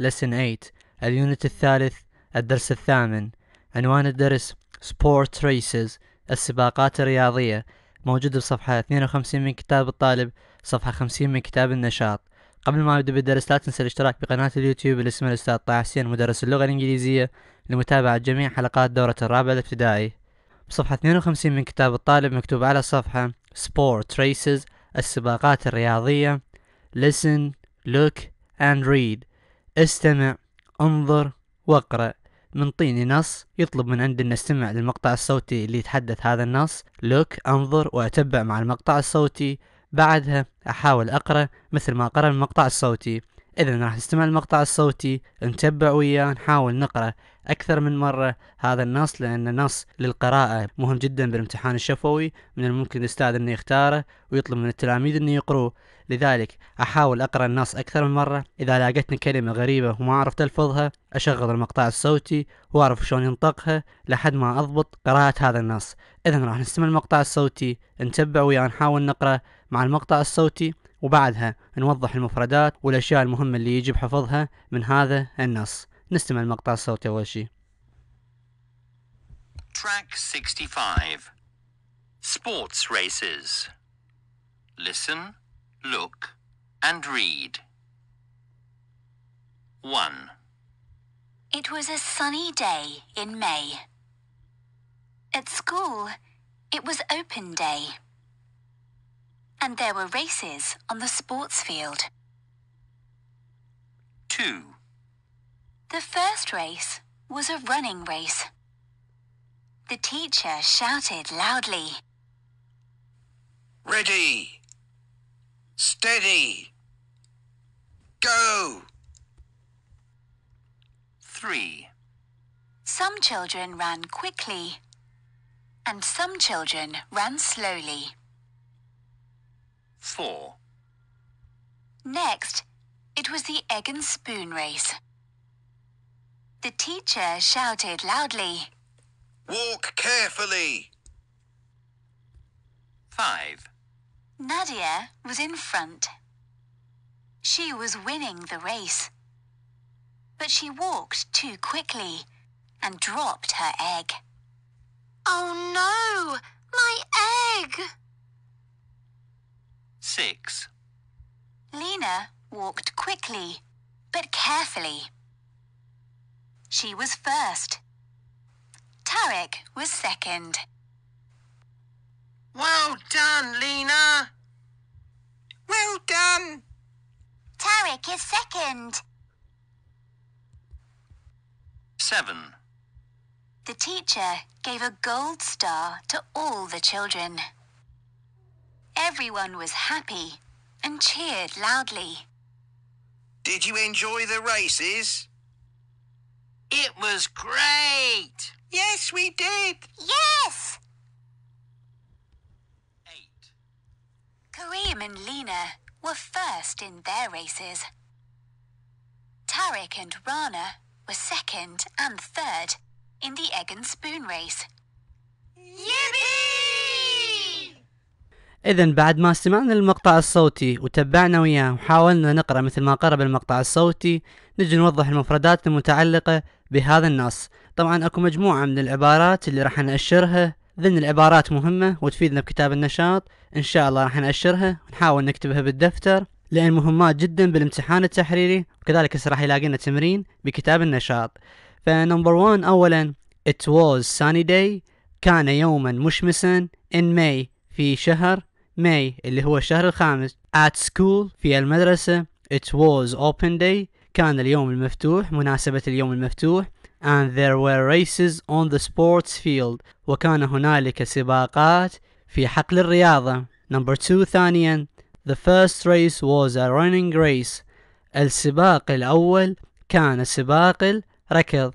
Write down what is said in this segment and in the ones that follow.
Lesson 8 اليونت الثالث الدرس الثامن عنوان الدرس Sport Races السباقات الرياضية موجود بصفحة 52 من كتاب الطالب صفحة 50 من كتاب النشاط قبل ما أبدأ بالدرس لا تنسى الاشتراك بقناة اليوتيوب اللي اسمها الأستاذ طه حسين مدرس اللغة الإنجليزية لمتابعة جميع حلقات دورة الرابع الابتدائي بصفحة 52 من كتاب الطالب مكتوب على الصفحة Sport Races السباقات الرياضية Listen, Look and Read استمع انظر واقرأ من طيني نص يطلب من عندنا استمع للمقطع الصوتي اللي يتحدث هذا النص لوك انظر واتبع مع المقطع الصوتي بعدها احاول اقرأ مثل ما قرأ المقطع الصوتي اذا راح نستمع للمقطع الصوتي نتبع وياه نحاول نقرأ أكثر من مرة هذا النص لأن نص للقراءة مهم جدا بالامتحان الشفوي من الممكن الأستاذ أنه يختاره ويطلب من التلاميذ أنه يقروه لذلك أحاول أقرأ النص أكثر من مرة إذا لاقتني كلمة غريبة وما أعرف تلفظها أشغل المقطع الصوتي وأعرف شلون ينطقها لحد ما أضبط قراءة هذا النص إذا راح نستمع المقطع الصوتي نتبع وياه نحاول نقرأ مع المقطع الصوتي وبعدها نوضح المفردات والأشياء المهمة اللي يجب حفظها من هذا النص نستمع المقطع الصوتي أول شيء Track 65 Sports Races Listen Look and read. 1. It was a sunny day in May. At school, it was open day. And there were races on the sports field. 2. The first race was a running race. The teacher shouted loudly. Ready! Steady. Go. 3. Some children ran quickly, and some children ran slowly. 4. Next, it was the egg and spoon race. The teacher shouted loudly, Walk carefully! 5. Nadia was in front. She was winning the race. But she walked too quickly and dropped her egg. Oh no! My egg! Six. Lena walked quickly, but carefully. She was first. Tarek was second. Well done, Lena. Well done. Tarek is second. Seven. The teacher gave a gold star to all the children. Everyone was happy and cheered loudly. Did you enjoy the races? It was great! Yes, we did! Yes! Kareem and Lena were first in their races. Tarek and Rana were second and third in the egg and spoon race. Yippee! إذا بعد ما سمعنا المقطع الصوتي وتبعنا وياه وحاولنا نقرأ مثل ما قرأ بالمقطع الصوتي نجي نوضح المفردات المتعلقة بهذا النص طبعا اكو مجموعة من العبارات اللي راح نأشرها ذن العبارات مهمة وتفيدنا بكتاب النشاط إن شاء الله راح نأشرها ونحاول نكتبها بالدفتر لأن مهمات جدا بالامتحان التحريري وكذلك راح يلاقينا تمرين بكتاب النشاط فنمبر 1 أولا It was sunny day كان يوما مشمسا in May في شهر May اللي هو الشهر الخامس at school في المدرسة it was open day كان اليوم المفتوح مناسبة اليوم المفتوح and there were races on the sports field وكان هنالك سباقات في حقل الرياضة number two ثانيا the first race was a running race السباق الأول كان سباق الركض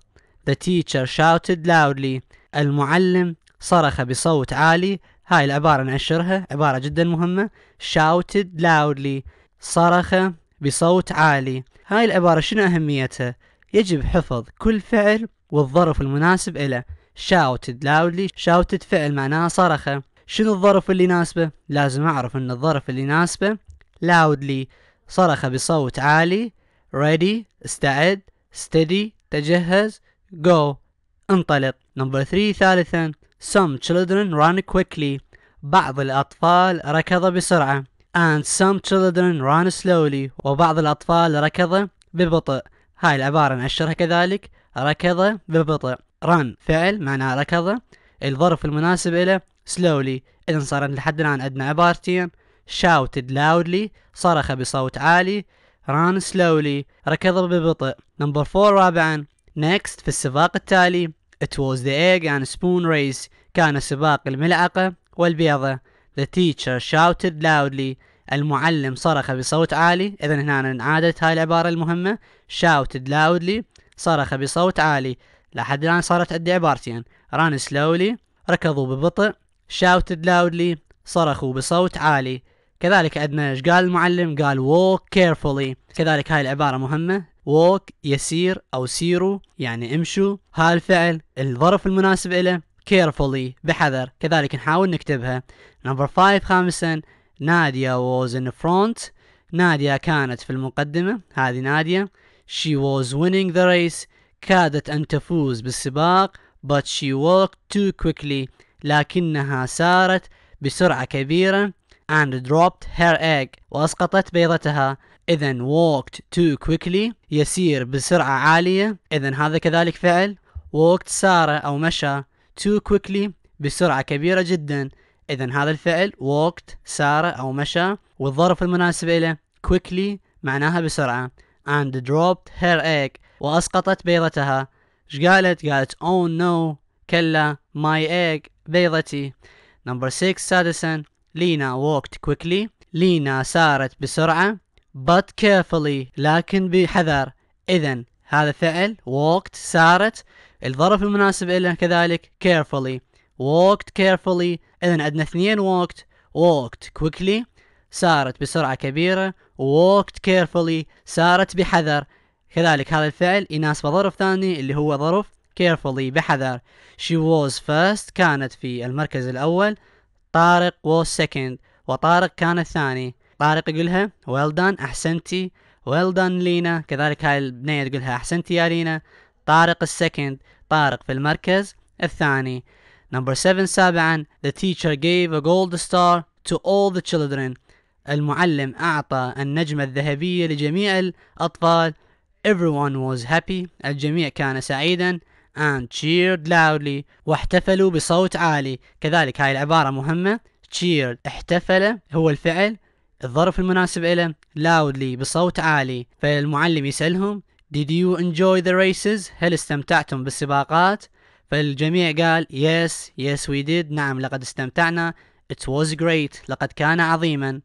the teacher shouted loudly المعلم صرخ بصوت عالي هاي العبارة نعشرها عبارة جدا مهمة shouted loudly صرخ بصوت عالي هاي العبارة شنو أهميتها يجب حفظ كل فعل والظرف المناسب له shouted loudly shouted فعل معناه صرخ شنو الظرف اللي يناسبه لازم أعرف أن الظرف اللي يناسبه loudly صرخ بصوت عالي ready استعد steady تجهز go انطلق نمبر 3 ثالثا some children run quickly بعض الأطفال ركض بسرعة and some children run slowly وبعض الأطفال ركض ببطء هاي العبارة نعشرها كذلك ركض ببطء ران فعل معناها ركض الظرف المناسب له slowly إذا صار لحد الآن عندنا عبارتين shouted loudly صرخ بصوت عالي ران slowly ركض ببطء نمبر فور رابعا next في السباق التالي it was the egg and spoon race كان سباق الملعقة والبيضة the teacher shouted loudly المعلم صرخ بصوت عالي إذا هنا انعادت هاي العبارة المهمة shouted loudly صرخ بصوت عالي لحد الآن صارت عندي عبارتين ران slowly ركضوا ببطء shouted loudly صرخوا بصوت عالي كذلك عندنا ايش قال المعلم قال walk carefully كذلك هاي العبارة مهمة walk يسير أو سيروا يعني امشوا هاي الفعل الظرف المناسب له carefully بحذر كذلك نحاول نكتبها نمبر 5 خامسا ناديا was in front ناديا كانت في المقدمة هذه ناديا she was winning the race كادت أن تفوز بالسباق but she walked too quickly لكنها سارت بسرعة كبيرة and dropped her egg وأسقطت بيضتها إذا walked too quickly يسير بسرعة عالية إذا هذا كذلك فعل walked سارة أو مشى too quickly بسرعة كبيرة جدا إذا هذا الفعل walked سار أو مشى والظرف المناسب له quickly معناها بسرعة and dropped her egg وأسقطت بيضتها ايش قالت؟ قالت oh no كلا my egg بيضتي نمبر 6 سادسا لينا walked quickly لينا سارت بسرعة but carefully لكن بحذر إذا هذا فعل walked سارت الظرف المناسب له كذلك carefully walked carefully إذا عندنا اثنين walked walked quickly سارت بسرعة كبيرة walked carefully سارت بحذر كذلك هذا الفعل يناسب ظرف ثاني اللي هو ظرف carefully بحذر she was first كانت في المركز الأول طارق was second وطارق كان الثاني طارق يقولها well done أحسنتي well done لينا كذلك هاي البنية تقولها أحسنتي يا لينا طارق السكند طارق في المركز الثاني Number 7 سابعا The teacher gave a gold star to all the children المعلم أعطى النجمة الذهبية لجميع الأطفال Everyone was happy الجميع كان سعيدا and cheered loudly واحتفلوا بصوت عالي كذلك هاي العبارة مهمة cheered احتفل هو الفعل الظرف المناسب إله loudly بصوت عالي فالمعلم يسألهم Did you enjoy the races؟ هل استمتعتم بالسباقات؟ فالجميع قال يس يس وي ديد نعم لقد استمتعنا It was great لقد كان عظيما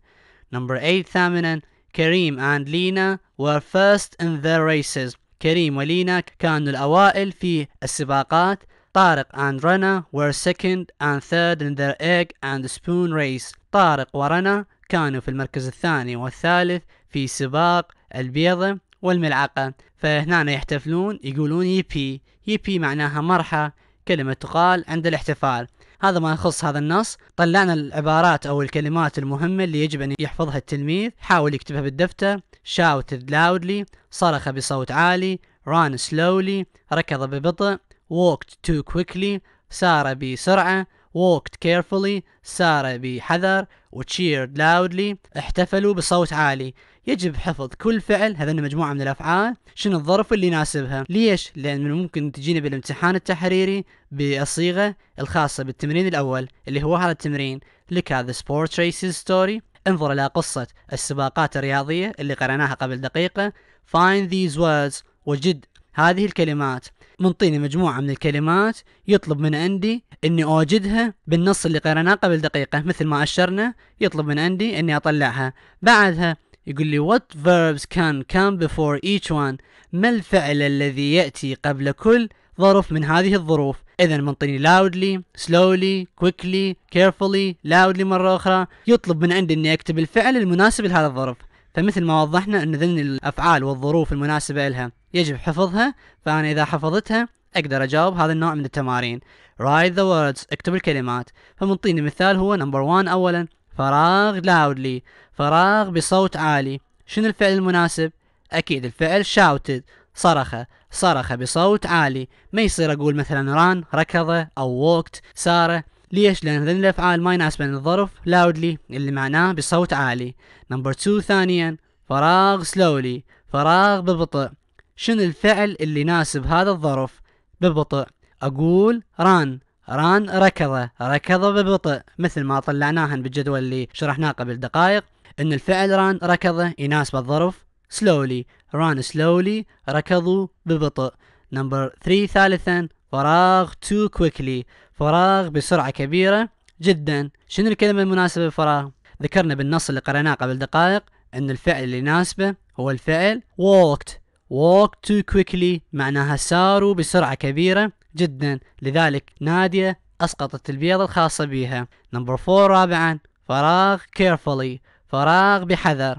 Number 8 ثامنا كريم and لينا were first in their races كريم ولينا كانوا الأوائل في السباقات طارق and رنا were second and third in their egg and spoon race طارق ورنا كانوا في المركز الثاني والثالث في سباق البيضة والملعقة فهنا يحتفلون يقولون يبي يبي معناها مرحى كلمة تقال عند الاحتفال هذا ما يخص هذا النص طلعنا العبارات أو الكلمات المهمة اللي يجب أن يحفظها التلميذ حاول يكتبها بالدفتر شاوت loudly صرخ بصوت عالي ران slowly ركض ببطء walked too quickly سار بسرعة walked carefully سار بحذر cheered loudly احتفلوا بصوت عالي يجب حفظ كل فعل هذا مجموعة من الأفعال شنو الظرف اللي يناسبها ليش؟ لأن من الممكن تجينا بالامتحان التحريري بالصيغة الخاصة بالتمرين الأول اللي هو هذا التمرين لك هذا سبورت ريسز ستوري انظر إلى قصة السباقات الرياضية اللي قرأناها قبل دقيقة find these words وجد هذه الكلمات منطيني مجموعة من الكلمات يطلب من عندي اني اوجدها بالنص اللي قرأناه قبل دقيقة مثل ما اشرنا يطلب من عندي اني اطلعها بعدها يقول لي what verbs can come before each one ما الفعل الذي يأتي قبل كل ظرف من هذه الظروف اذا منطيني loudly slowly quickly carefully loudly مرة اخرى يطلب من عندي اني اكتب الفعل المناسب لهذا الظرف فمثل ما وضحنا ان ذن الافعال والظروف المناسبة لها يجب حفظها فانا اذا حفظتها اقدر اجاوب هذا النوع من التمارين write the words اكتب الكلمات فمنطيني مثال هو نمبر 1 اولا فراغ loudly فراغ بصوت عالي شنو الفعل المناسب أكيد الفعل shouted صرخ صرخ بصوت عالي ما يصير أقول مثلا ران ركض أو ووكت سارة ليش لأن هذين الأفعال ما يناسبن الظرف loudly اللي معناه بصوت عالي نمبر 2 ثانيا فراغ slowly فراغ ببطء شنو الفعل اللي يناسب هذا الظرف ببطء أقول ران ران ركض ركض ببطء مثل ما طلعناهن بالجدول اللي شرحناه قبل دقائق ان الفعل ران ركض يناسب الظرف slowly ران slowly ركضوا ببطء نمبر 3 ثالثا فراغ too quickly فراغ بسرعة كبيرة جدا شنو الكلمة المناسبة للفراغ ذكرنا بالنص اللي قرأناه قبل دقائق ان الفعل اللي يناسبه هو الفعل walked walked too quickly معناها ساروا بسرعة كبيرة جدا لذلك نادية أسقطت البيضة الخاصة بها نمبر 4 رابعا فراغ carefully فراغ بحذر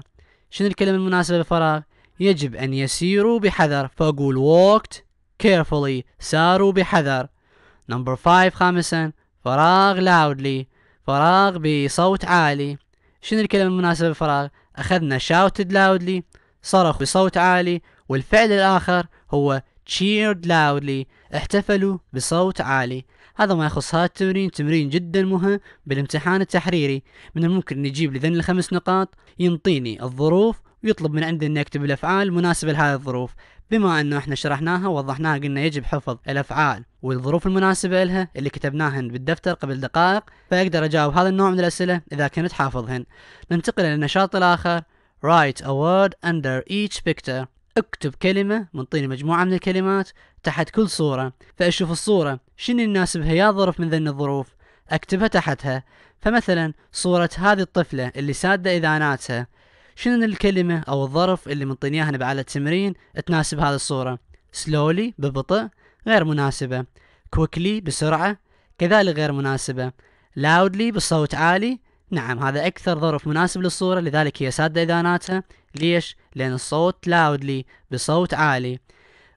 شنو الكلمة المناسبة للفراغ يجب أن يسيروا بحذر فأقول walked carefully ساروا بحذر نمبر 5 خامسا فراغ loudly فراغ بصوت عالي شنو الكلمة المناسبة للفراغ أخذنا shouted loudly صرخ بصوت عالي والفعل الآخر هو cheered loudly احتفلوا بصوت عالي هذا ما يخص هذا التمرين تمرين جدا مهم بالامتحان التحريري من الممكن أن يجيب لذن الخمس نقاط ينطيني الظروف ويطلب من عندي اني أكتب الأفعال مناسبة لهذه الظروف بما أنه إحنا شرحناها ووضحناها قلنا يجب حفظ الأفعال والظروف المناسبة لها اللي كتبناهن بالدفتر قبل دقائق فأقدر أجاوب هذا النوع من الأسئلة إذا كنت حافظهن ننتقل للنشاط الآخر Write a word under each picture اكتب كلمه منطيني مجموعه من الكلمات تحت كل صوره فاشوف الصوره شنو يناسبها يا ظرف من ذن الظروف اكتبها تحتها فمثلا صورة هذه الطفلة اللي سادة إذاناتها شنو الكلمة أو الظرف اللي منطينياها نبي على التمرين تناسب هذه الصورة سلولي ببطء غير مناسبة كويكلي بسرعة كذلك غير مناسبة لاودلي بصوت عالي نعم هذا أكثر ظرف مناسب للصورة لذلك هي سادة إذاناتها ليش؟ لأن الصوت لاودلي بصوت عالي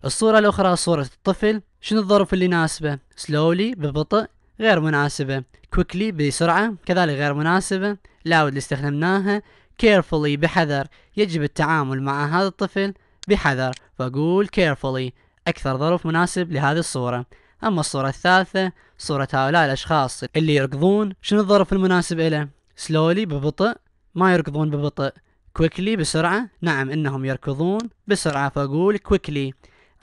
الصورة الأخرى صورة الطفل شنو الظرف اللي ناسبة؟ سلولي ببطء غير مناسبة كويكلي بسرعة كذلك غير مناسبة لاود اللي استخدمناها كيرفولي بحذر يجب التعامل مع هذا الطفل بحذر فأقول كيرفولي أكثر ظرف مناسب لهذه الصورة أما الصورة الثالثة صورة هؤلاء الأشخاص اللي يركضون شنو الظرف المناسب إله؟ سلولي ببطء ما يركضون ببطء كويكلي بسرعة نعم إنهم يركضون بسرعة فأقول كويكلي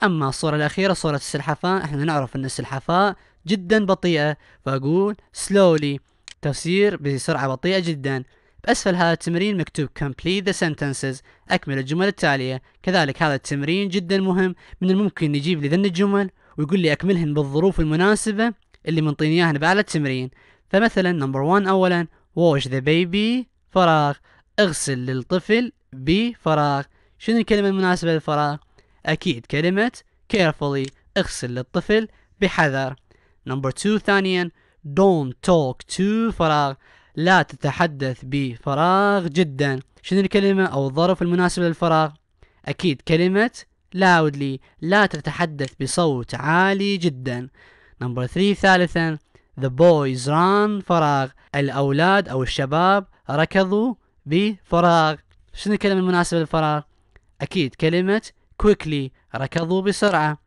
أما الصورة الأخيرة صورة السلحفاة إحنا نعرف أن السلحفاة جدا بطيئة فأقول slowly تفسير بسرعة بطيئة جدا بأسفل هذا التمرين مكتوب complete the sentences أكمل الجمل التالية كذلك هذا التمرين جدا مهم من الممكن يجيب لي ذن الجمل ويقول لي أكملهن بالظروف المناسبة اللي منطيني إياهن بعد التمرين فمثلا نمبر وان أولا watch the baby فراغ اغسل للطفل بفراغ شنو الكلمة المناسبة للفراغ أكيد كلمة carefully اغسل للطفل بحذر نمبر 2 ثانيا don't talk to فراغ لا تتحدث بفراغ جدا شنو الكلمة أو الظرف المناسب للفراغ أكيد كلمة loudly لا تتحدث بصوت عالي جدا نمبر 3 ثالثا the boys run فراغ الأولاد أو الشباب ركضوا بفراغ شنو الكلمة المناسبة للفراغ أكيد كلمة quickly ركضوا بسرعة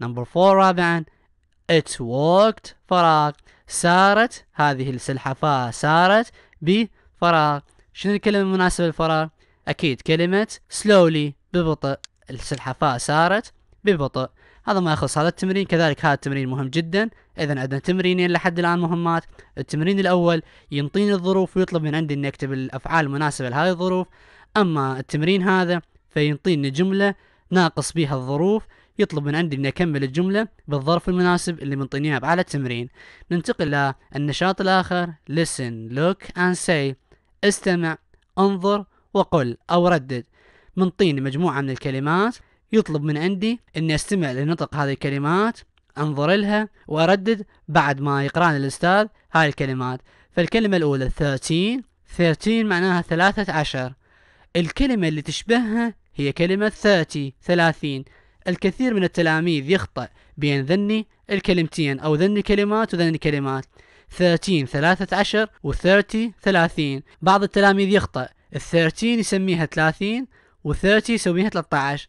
نمبر فور رابعا it walked فراغ سارت هذه السلحفاة سارت بفراغ شنو الكلمة المناسبة للفراغ أكيد كلمة slowly ببطء السلحفاة سارت ببطء هذا ما يخص هذا التمرين كذلك هذا التمرين مهم جدا اذا عندنا تمرينين لحد الان مهمات التمرين الاول ينطيني الظروف ويطلب من عندي اني اكتب الافعال المناسبه لهذه الظروف اما التمرين هذا فينطيني جمله ناقص بها الظروف يطلب من عندي اني اكمل الجمله بالظرف المناسب اللي منطينيها على التمرين ننتقل للنشاط الاخر listen look and say استمع انظر وقل او ردد منطيني مجموعه من الكلمات يطلب من عندي اني استمع لنطق هذه الكلمات انظر لها واردد بعد ما يقرأني الاستاذ هاي الكلمات فالكلمة الاولى 13 13 معناها ثلاثة عشر الكلمة اللي تشبهها هي كلمة 30 30 الكثير من التلاميذ يخطأ بين ذني الكلمتين أو ذني كلمات وذني كلمات 30 13 و 30 30 بعض التلاميذ يخطأ ال 30 يسميها 30 و 30 يسميها 13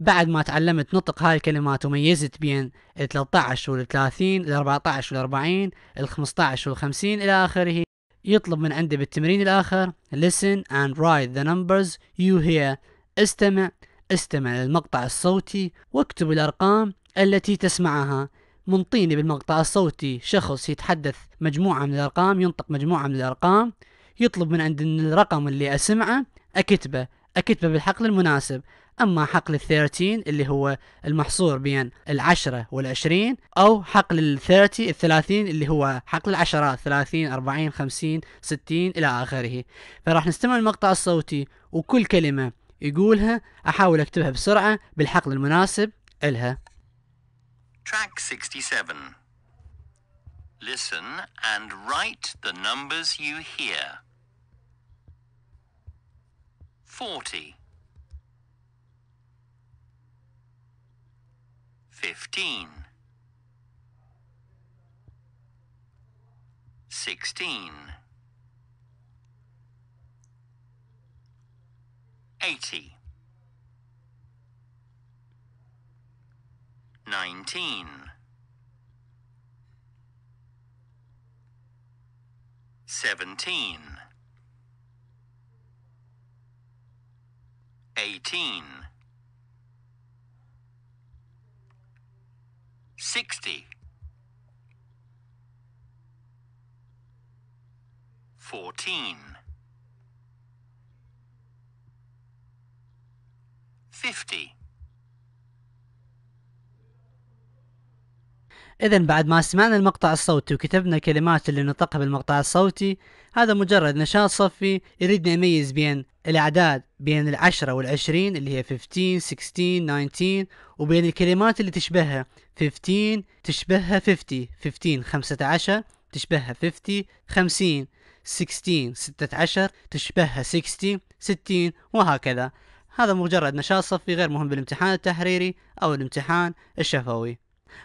بعد ما تعلمت نطق هاي الكلمات وميزت بين ال 13 وال 30 ال 14 وال 40 ال 15 وال 50 الى اخره يطلب من عندي بالتمرين الاخر listen and write the numbers you hear استمع استمع للمقطع الصوتي واكتب الارقام التي تسمعها منطيني بالمقطع الصوتي شخص يتحدث مجموعة من الأرقام ينطق مجموعة من الأرقام يطلب من عندي الرقم اللي أسمعه أكتبه أكتبه بالحقل المناسب اما حقل ال 13 اللي هو المحصور بين العشرة والعشرين او حقل ال 30 الثلاثين اللي هو حقل العشرات 30 40 50 60 الى اخره فراح نستمع المقطع الصوتي وكل كلمة يقولها احاول اكتبها بسرعة بالحقل المناسب الها Track 67 Listen and write the numbers you hear. 40 fifteen, sixteen, eighty, nineteen, seventeen, eighteen. sixty, fourteen, fifty. إذا بعد ما سمعنا المقطع الصوتي وكتبنا الكلمات اللي نطقها بالمقطع الصوتي هذا مجرد نشاط صفي يريدنا يميز بين الأعداد بين العشرة والعشرين اللي هي 15 16 19 وبين الكلمات اللي تشبهها 15 تشبهها 50 15 15 تشبهها 50 50 16 16 تشبهها 60 60 وهكذا هذا مجرد نشاط صفي غير مهم بالامتحان التحريري أو الامتحان الشفوي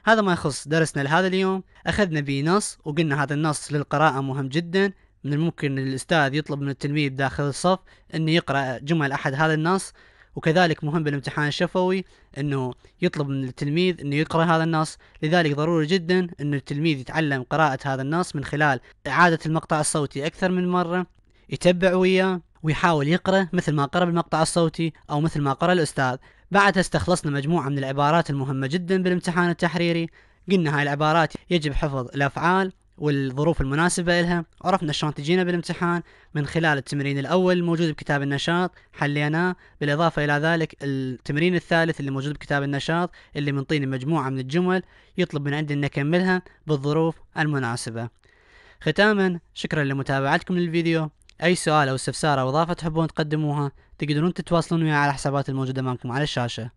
هذا ما يخص درسنا لهذا اليوم أخذنا به نص وقلنا هذا النص للقراءة مهم جدا من الممكن الأستاذ يطلب من التلميذ داخل الصف أنه يقرأ جمل أحد هذا النص وكذلك مهم بالامتحان الشفوي انه يطلب من التلميذ انه يقرا هذا النص لذلك ضروري جدا انه التلميذ يتعلم قراءة هذا النص من خلال اعادة المقطع الصوتي اكثر من مرة يتبع وياه ويحاول يقرأ مثل ما قرأ بالمقطع الصوتي أو مثل ما قرأ الأستاذ بعدها استخلصنا مجموعة من العبارات المهمة جدا بالامتحان التحريري قلنا هاي العبارات يجب حفظ الأفعال والظروف المناسبة لها عرفنا شلون تجينا بالامتحان من خلال التمرين الأول الموجود بكتاب النشاط حليناه بالإضافة إلى ذلك التمرين الثالث اللي موجود بكتاب النشاط اللي منطيني مجموعة من الجمل يطلب من عندي أن أكملها بالظروف المناسبة ختاما شكرا لمتابعتكم للفيديو أي سؤال أو استفسار أو إضافة تحبون تقدموها تقدرون تتواصلون معي على الحسابات الموجودة أمامكم على الشاشة